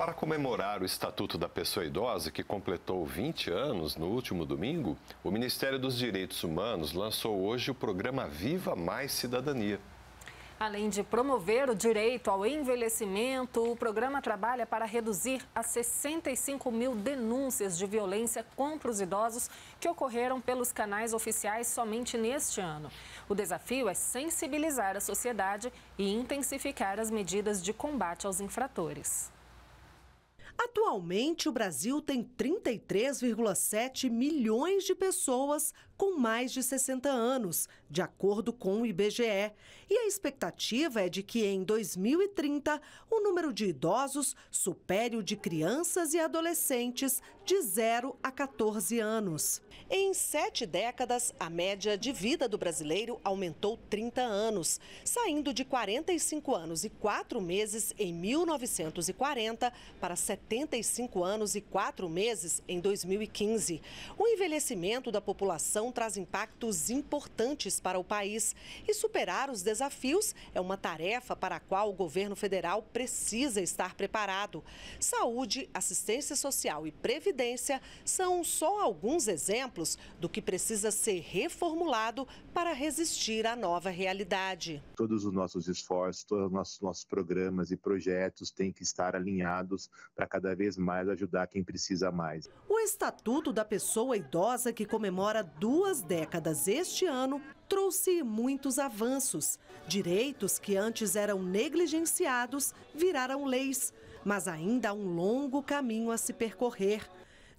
Para comemorar o Estatuto da Pessoa Idosa, que completou 20 anos no último domingo, o Ministério dos Direitos Humanos lançou hoje o programa Viva Mais Cidadania. Além de promover o direito ao envelhecimento, o programa trabalha para reduzir as 65 mil denúncias de violência contra os idosos que ocorreram pelos canais oficiais somente neste ano. O desafio é sensibilizar a sociedade e intensificar as medidas de combate aos infratores. Atualmente, o Brasil tem 33,7 milhões de pessoas com mais de 60 anos, de acordo com o IBGE. E a expectativa é de que em 2030 o número de idosos supere o de crianças e adolescentes de 0 a 14 anos. Em sete décadas, a média de vida do brasileiro aumentou 30 anos, saindo de 45 anos e 4 meses em 1940 para 70. 75 anos e 4 meses em 2015. O envelhecimento da população traz impactos importantes para o país e superar os desafios é uma tarefa para a qual o governo federal precisa estar preparado. Saúde, assistência social e previdência são só alguns exemplos do que precisa ser reformulado para resistir à nova realidade. Todos os nossos esforços, todos os nossos, nossos programas e projetos têm que estar alinhados para cada cada vez mais ajudar quem precisa mais. O Estatuto da Pessoa Idosa, que comemora duas décadas este ano, trouxe muitos avanços. Direitos que antes eram negligenciados viraram leis, mas ainda há um longo caminho a se percorrer.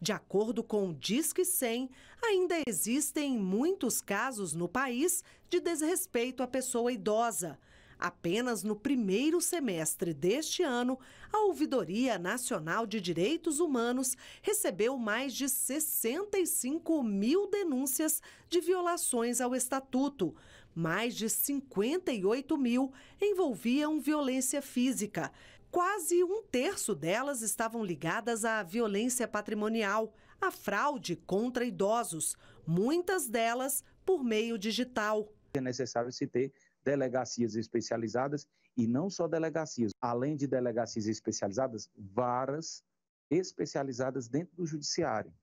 De acordo com o Disque 100, ainda existem muitos casos no país de desrespeito à pessoa idosa. Apenas no primeiro semestre deste ano, a Ouvidoria Nacional de Direitos Humanos recebeu mais de 65 mil denúncias de violações ao Estatuto. Mais de 58 mil envolviam violência física. Quase um terço delas estavam ligadas à violência patrimonial, à fraude contra idosos, muitas delas por meio digital. É necessário se ter delegacias especializadas e não só delegacias, além de delegacias especializadas, varas especializadas dentro do judiciário.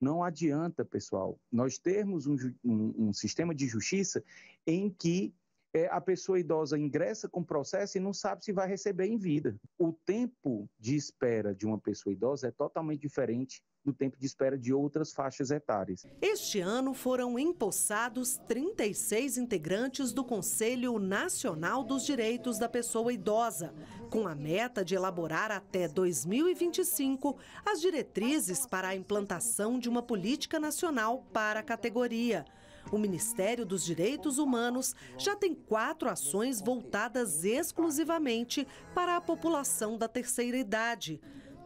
Não adianta, pessoal, nós termos um, um, um sistema de justiça em que é, a pessoa idosa ingressa com processo e não sabe se vai receber em vida. O tempo de espera de uma pessoa idosa é totalmente diferente do tempo de espera de outras faixas etárias. Este ano foram empossados 36 integrantes do Conselho Nacional dos Direitos da Pessoa Idosa, com a meta de elaborar até 2025 as diretrizes para a implantação de uma política nacional para a categoria. O Ministério dos Direitos Humanos já tem quatro ações voltadas exclusivamente para a população da terceira idade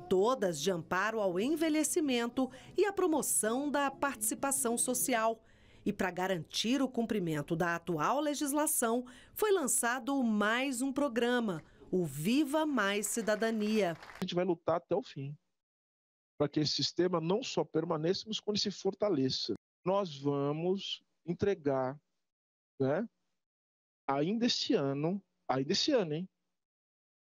todas de amparo ao envelhecimento e a promoção da participação social. E para garantir o cumprimento da atual legislação, foi lançado mais um programa, o Viva Mais Cidadania. A gente vai lutar até o fim para que esse sistema não só permaneça, mas quando se fortaleça. Nós vamos entregar, né, ainda este ano, ainda este ano, hein,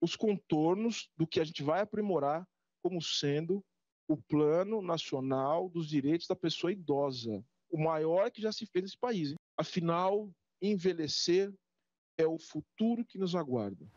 os contornos do que a gente vai aprimorar como sendo o Plano Nacional dos Direitos da Pessoa Idosa, o maior que já se fez nesse país. Hein? Afinal, envelhecer é o futuro que nos aguarda.